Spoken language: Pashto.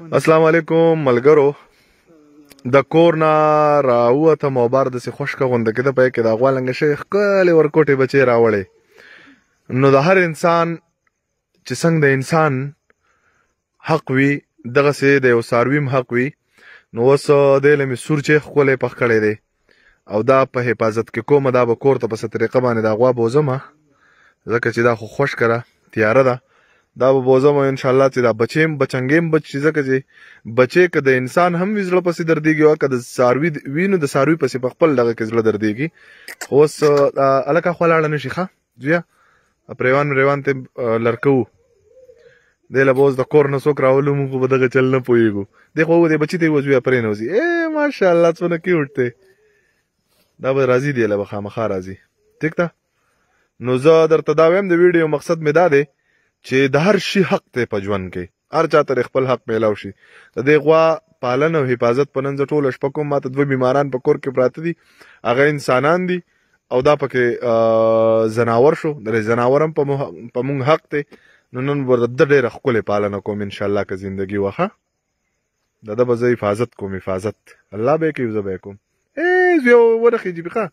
السلام علیکم ملګرو د کورنا راوته موبار د سي خوشک غونډه کې د پې کې دا غوالنګ شي خپل ورکوټي بچي راوړې نو د هر انسان چې څنګه د انسان حق وي دغه سي د یو سارویم حق وي نو وس د لمې سور چې خپل پخ کړي دي او دا په حفاظت کې کومه دا به کور ته په ستريقه باندې دا غوا بوزمه ځکه چې دا خو خوش کړه تیار ده دا به بوزم ان شاء الله چې دا بچیم بچنګیم بچ ځکه چې بچي که د انسان هم وزړه پسې دردېږي او که د ساروي وینو د ساروي پسې په خپل دغه کې زړه دردېږي اوس الکه خو لاړه نشي ښه ځیا پریوان ریوان ته لړکو د له بوز د کور نه څوک راولو موږ په دغه چل نه پويګو دغه و دې بچی ته وځي پرې نه وځي اے ماشا الله څونه کیوټ دا به راضي دی له بخامه خا راضي ټیک ده نو زه درته دا ویم د ویډیو مقصد مې دا دی چې د هر شي حق ته په ژوند کې هر چا تر خپل حق میلاو شي د دې غوا پالن او حفاظت په نن ټول شپه کوم ماته دوه بیماران په کور کې پراته دي هغه انسانان دي او دا پکې زناور شو د زناورم په مونږ حق ته نو نن ورته ډېر خپل پالنه کوم ان شاء الله که ژوندۍ وخه دا د بزې حفاظت کوم حفاظت الله به کې یو زبې کوم ای زه ورخه دی بخه